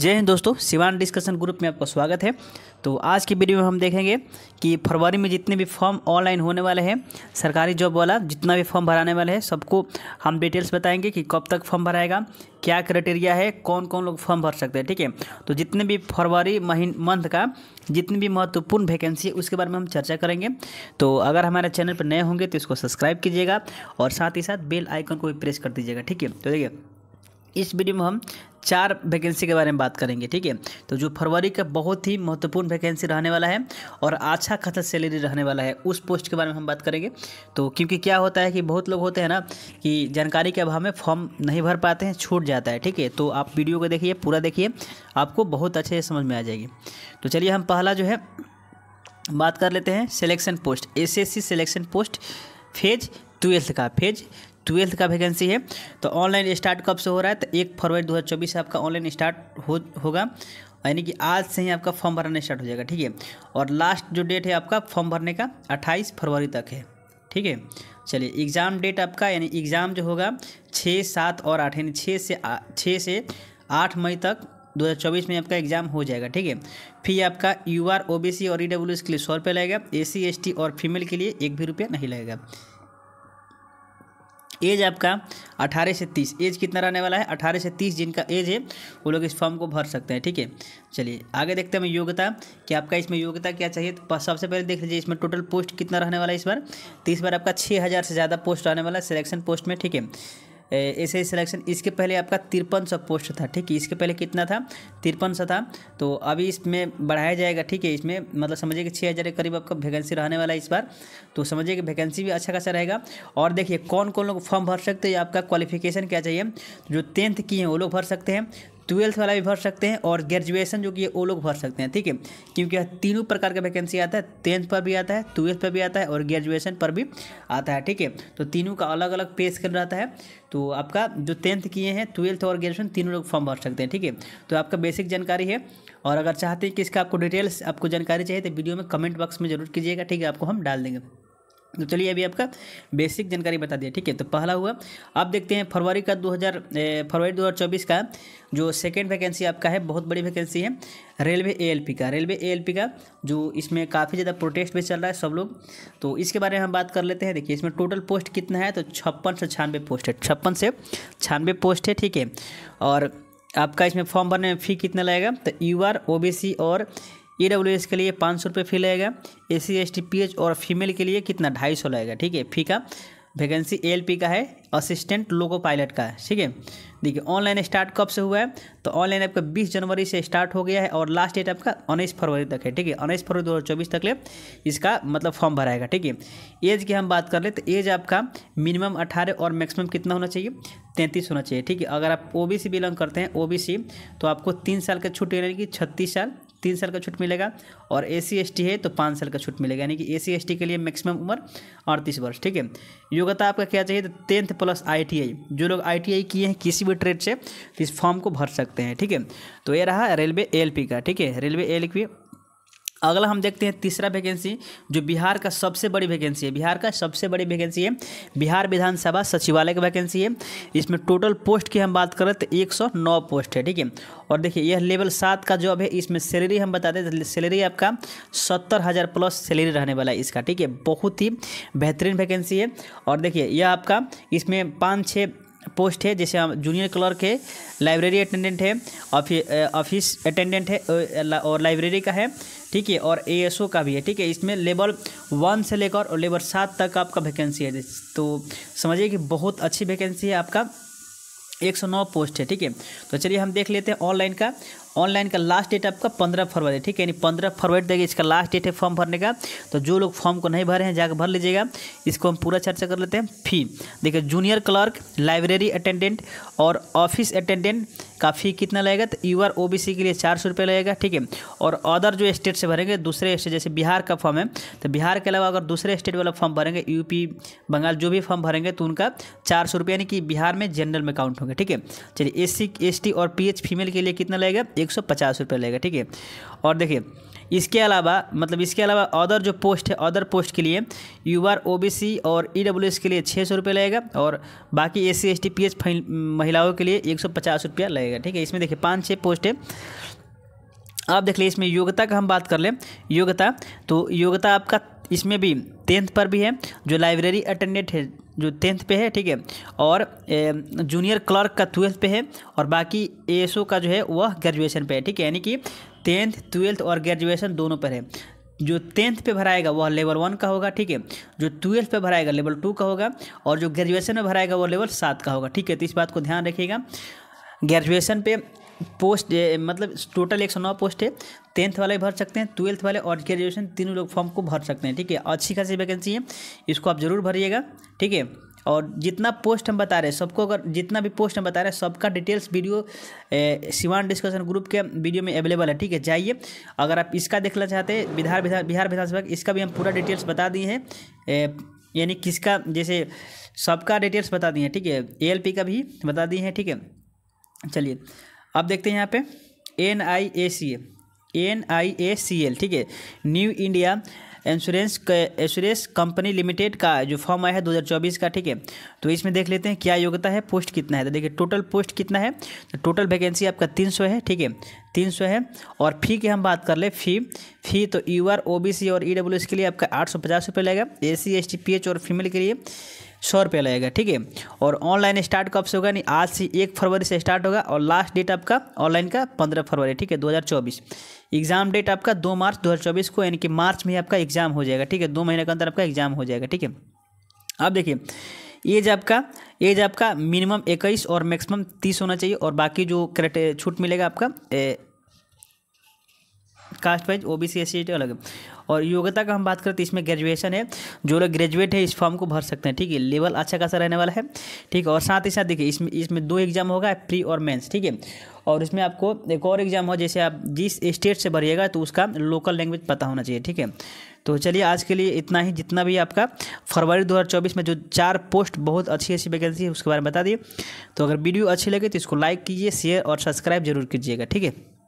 जय हिंद दोस्तों Siwan discussion group में आपका स्वागत है तो आज की वीडियो में हम देखेंगे कि फरवरी में जितने भी फॉर्म ऑनलाइन होने वाले हैं सरकारी जॉब वाला जितना भी फॉर्म भराने वाले हैं सबको हम डिटेल्स बताएंगे कि कब तक फॉर्म भराएगा क्या क्राइटेरिया है कौन कौन लोग फॉर्म भर सकते हैं ठीक है तो जितने भी फरवरी महीन मंथ का जितनी भी महत्वपूर्ण वैकेंसी है उसके बारे में हम चर्चा करेंगे तो अगर हमारे चैनल पर नए होंगे तो इसको सब्सक्राइब कीजिएगा और साथ ही साथ बेल आइकन को भी प्रेस कर दीजिएगा ठीक है तो देखिए इस वीडियो में हम चार वैकेंसी के बारे में बात करेंगे ठीक है तो जो फरवरी का बहुत ही महत्वपूर्ण वैकेंसी रहने वाला है और अच्छा खासा सैलरी रहने वाला है उस पोस्ट के बारे में हम बात करेंगे तो क्योंकि क्या होता है कि बहुत लोग होते हैं ना कि जानकारी के अभाव में फॉर्म नहीं भर पाते हैं छूट जाता है ठीक है तो आप वीडियो को देखिए पूरा देखिए आपको बहुत अच्छे समझ में आ जाएगी तो चलिए हम पहला जो है बात कर लेते हैं selection post C selection post phase twelfth का फेज ट्वेल्थ का वैकेंसी है तो ऑनलाइन स्टार्ट कब से हो रहा है तो एक फरवरी 2024 से आपका ऑनलाइन स्टार्ट हो होगा यानी कि आज से ही आपका फॉर्म भरना स्टार्ट हो जाएगा ठीक है और लास्ट जो डेट है आपका फॉर्म भरने का अट्ठाईस फरवरी तक है ठीक है चलिए एग्ज़ाम डेट आपका यानी एग्ज़ाम जो होगा छः सात और आठ यानी छः से छः से आठ मई तक 2024 में आपका एग्जाम हो जाएगा ठीक है फी आपका U R O B C और ई e डब्ल्यू के लिए सौ रुपये लगेगा ए सी एस टी और फीमेल के लिए एक भी रुपया नहीं लगेगा एज आपका 18 से 30 एज कितना रहने वाला है 18 से 30 जिनका एज है वो लोग इस फॉर्म को भर सकते हैं ठीक है चलिए आगे देखते हैं योग्यता कि आपका इसमें योग्यता क्या चाहिए तो सबसे पहले देख लीजिए इसमें टोटल पोस्ट कितना रहने वाला है इस बार तो इस बार आपका छः से ज़्यादा पोस्ट रहने वाला है सिलेक्शन पोस्ट में ठीक है ऐसे सिलेक्शन इसके पहले आपका तिरपन सौ पोस्ट था ठीक है इसके पहले कितना था तिरपन सौ था तो अभी इसमें बढ़ाया जाएगा ठीक है इसमें मतलब समझिए कि छः हज़ार के करीब आपका वैकेंसी रहने वाला है इस बार तो समझिए कि वैकेंसी भी अच्छा खासा रहेगा और देखिए कौन कौन लोग फॉर्म भर सकते हैं आपका क्वालिफिकेशन क्या चाहिए जो टेंथ की हैं वो लोग भर सकते हैं ट्वेल्थ वाला भी भर सकते हैं और ग्रेजुएशन जो कि वो लोग भर सकते हैं ठीक है क्योंकि तीनों प्रकार का वैकेंसी आता है टेंथ पर भी आता है ट्वेल्थ पर भी आता है और ग्रेजुएशन पर भी आता है ठीक है तो तीनों का अलग अलग पेश कर रहा है तो आपका जो टेंथ किए हैं ट्वेल्थ और ग्रेजुएशन तीनों लोग फॉर्म भर सकते हैं ठीक है तो आपका बेसिक जानकारी है और अगर चाहते हैं कि इसका आपको डिटेल्स आपको जानकारी चाहिए तो वीडियो में कमेंट बॉक्स में जरूर कीजिएगा ठीक है आपको हम डाल देंगे तो चलिए अभी आपका बेसिक जानकारी बता दिया ठीक है तो पहला हुआ आप देखते हैं फरवरी का 2000 फरवरी 2024 का जो सेकेंड वैकेंसी आपका है बहुत बड़ी वैकेंसी है रेलवे एएलपी का रेलवे एएलपी का जो इसमें काफ़ी ज़्यादा प्रोटेस्ट भी चल रहा है सब लोग तो इसके बारे में हम बात कर लेते हैं देखिए इसमें टोटल पोस्ट कितना है तो छप्पन से छानवे पोस्ट है छप्पन से छानवे पोस्ट है ठीक है और आपका इसमें फॉर्म भरने में फ़ी कितना लगेगा तो यू आर और ई डब्ल्यू एस के लिए पाँच सौ रुपये फी लगेगा A C S T P H और फीमेल के लिए कितना ढाई सौ लगेगा ठीक है फी का वैकेंसी एल पी का है असिस्टेंट लोको पायलट का है ठीक है देखिए ऑनलाइन स्टार्ट कब से हुआ है तो ऑनलाइन आपका 20 जनवरी से स्टार्ट हो गया है और लास्ट डेट आपका उन्नीस फरवरी तक है ठीक है उन्नीस फरवरी 2024 तक ले इसका मतलब फॉर्म भराएगा ठीक है एज की हम बात कर ले तो एज आपका मिनिमम अठारह और मैक्सिमम कितना होना चाहिए तैंतीस होना चाहिए ठीक है अगर आप ओ बिलोंग करते हैं ओ तो आपको तीन साल का छुट्टी यानी कि छत्तीस साल तीन साल का छूट मिलेगा और ए सी एस टी है तो पाँच साल का छूट मिलेगा यानी कि ए सी एस टी के लिए मैक्सिमम उम्र अड़तीस वर्ष ठीक है योग्यता आपका क्या चाहिए तो tenth plus I T I जो लोग आई टी आई किए हैं किसी भी ट्रेड से तो इस फॉर्म को भर सकते हैं ठीक है तो ये रहा रेलवे एल पी का ठीक है रेलवे एल पी अगला हम देखते हैं तीसरा वैकेंसी जो बिहार का सबसे बड़ी वैकेंसी है बिहार का सबसे बड़ी वैकेंसी है बिहार विधानसभा सचिवालय की वैकेंसी है इसमें टोटल पोस्ट की हम बात करें तो 109 पोस्ट है ठीक है और देखिए यह लेवल सात का जॉब है इसमें सैलरी हम बता दें सैलरी तो आपका सत्तर हज़ार प्लस सैलरी रहने वाला है इसका ठीक है बहुत ही बेहतरीन वैकेंसी है और देखिए यह आपका इसमें पाँच छः पोस्ट है जैसे हम जूनियर क्लर्क है लाइब्रेरी अटेंडेंट है ऑफिस अटेंडेंट है और लाइब्रेरी का है ठीक है और एएसओ का भी है ठीक है इसमें लेवल वन से लेकर और लेवल सात तक आपका वैकेंसी है तो समझिए कि बहुत अच्छी वैकेंसी है आपका 109 पोस्ट है ठीक है तो चलिए हम देख लेते हैं ऑनलाइन का ऑनलाइन का लास्ट डेट आपका पंद्रह फरवरी ठीक है यानी पंद्रह फरवरी तक इसका लास्ट डेट है फॉर्म भरने का तो जो लोग फॉर्म को नहीं भरे हैं जाकर भर लीजिएगा इसको हम पूरा चर्चा कर लेते हैं फी देखिए जूनियर क्लर्क लाइब्रेरी अटेंडेंट और ऑफिस अटेंडेंट का फी कितना लगेगा तो यू आर सी के लिए चार सौ रुपये लगेगा ठीक है और अदर जो स्टेट से भरेंगे दूसरे स्टेट जैसे बिहार का फॉर्म है तो बिहार के अलावा अगर दूसरे स्टेट वाला फॉर्म भरेंगे यूपी बंगाल जो भी फॉर्म भरेंगे तो उनका चार सौ रुपये यानी कि बिहार में जनरल में काउंट होंगे ठीक है चलिए एस सी एस टी और पी एच फीमेल के लिए कितना लगेगा एक सौ पचास रुपये लगेगा ठीक है और देखिए इसके अलावा मतलब इसके अलावा अदर जो पोस्ट है अदर पोस्ट के लिए U R O B C और ई डब्ल्यू एस के लिए छः सौ रुपये लगेगा और बाकी S C S T P H महिलाओं के लिए एक सौ पचास रुपया लगेगा ठीक है इसमें देखिए पाँच छः पोस्ट है आप देख लीजिए इसमें योग्यता का हम बात कर लें योग्यता तो योग्यता आपका इसमें भी टेंथ पर भी है जो लाइब्रेरी अटेंडेंट है जो टेंथ पे है ठीक है और जूनियर क्लर्क का ट्वेल्थ पे है और बाकी ए का जो है वह ग्रेजुएशन पे है ठीक है यानी कि टेंथ ट्वेल्थ और ग्रेजुएशन दोनों पर है जो टेंथ पे भराएगा वह लेवल वन का होगा ठीक है जो ट्वेल्थ पे भराएगा लेवल टू का होगा और जो ग्रेजुएशन में भराएगा वह लेवल सात का होगा ठीक है तो इस बात को ध्यान रखिएगा ग्रेजुएशन पे पोस्ट मतलब टोटल एक सौ नौ पोस्ट है टेंथ वाले भर सकते हैं ट्वेल्थ वाले और ग्रेजुएशन तीनों लोग फॉर्म को भर सकते हैं ठीक है अच्छी खासी वैकेंसी है इसको आप ज़रूर भरिएगा ठीक है और जितना पोस्ट हम बता रहे हैं सबको अगर जितना भी पोस्ट हम बता रहे हैं सबका details video Siwan discussion group के वीडियो में अवेलेबल है ठीक है जाइए अगर आप इसका देखना चाहते हैं बिहार विधान बिहार विधानसभा इसका भी हम पूरा डिटेल्स बता दिए हैं यानी किसका जैसे सबका डिटेल्स बता दिए हैं ठीक है ए का भी बता दिए हैं ठीक है चलिए अब देखते हैं यहाँ पे N I A C N I A C L ठीक है new India insurance insurance company limited का जो फॉर्म आया है 2024 का ठीक है तो इसमें देख लेते हैं क्या योग्यता है पोस्ट कितना है तो देखिए टोटल पोस्ट कितना है तो टोटल वैकेंसी आपका 300 है ठीक है 300 है और फी की हम बात कर ले फी फी तो U R O B C और ई डब्ल्यू एस के लिए आपका आठ सौ पचास रुपये लगेगा A C S T P H और फीमेल के लिए सौ रुपया लगेगा ठीक है और ऑनलाइन स्टार्ट कब से होगा यानी आज से एक फरवरी से स्टार्ट होगा और लास्ट डेट आपका ऑनलाइन का पंद्रह फरवरी ठीक है दो हजार चौबीस एग्जाम डेट आपका दो मार्च दो हजार चौबीस को यानी कि मार्च में आपका एग्जाम हो जाएगा ठीक है दो महीने के अंदर आपका एग्जाम हो जाएगा ठीक है अब देखिए एज आपका एज आपका मिनिमम इक्कीस और मैक्सिमम तीस होना चाहिए और बाकी जो क्रेटे छूट मिलेगा आपका caste wise O B C S C अलग और योग्यता का हम बात करें तो इसमें ग्रेजुएशन है जो लोग ग्रेजुएट है इस फॉर्म को भर सकते हैं ठीक है लेवल अच्छा खासा रहने वाला है ठीक है और साथ ही साथ देखिए इसमें इसमें दो एग्जाम होगा प्री और मेंस ठीक है और इसमें आपको एक और एग्जाम हो जैसे आप जिस स्टेट से भरिएगा तो उसका लोकल लैंग्वेज पता होना चाहिए ठीक है तो चलिए आज के लिए इतना ही जितना भी आपका फरवरी 2024 में जो चार पोस्ट बहुत अच्छी अच्छी वैकेंसी है उसके बारे में बता दिए तो अगर वीडियो अच्छी लगे तो इसको लाइक कीजिए शेयर और सब्सक्राइब जरूर कीजिएगा ठीक है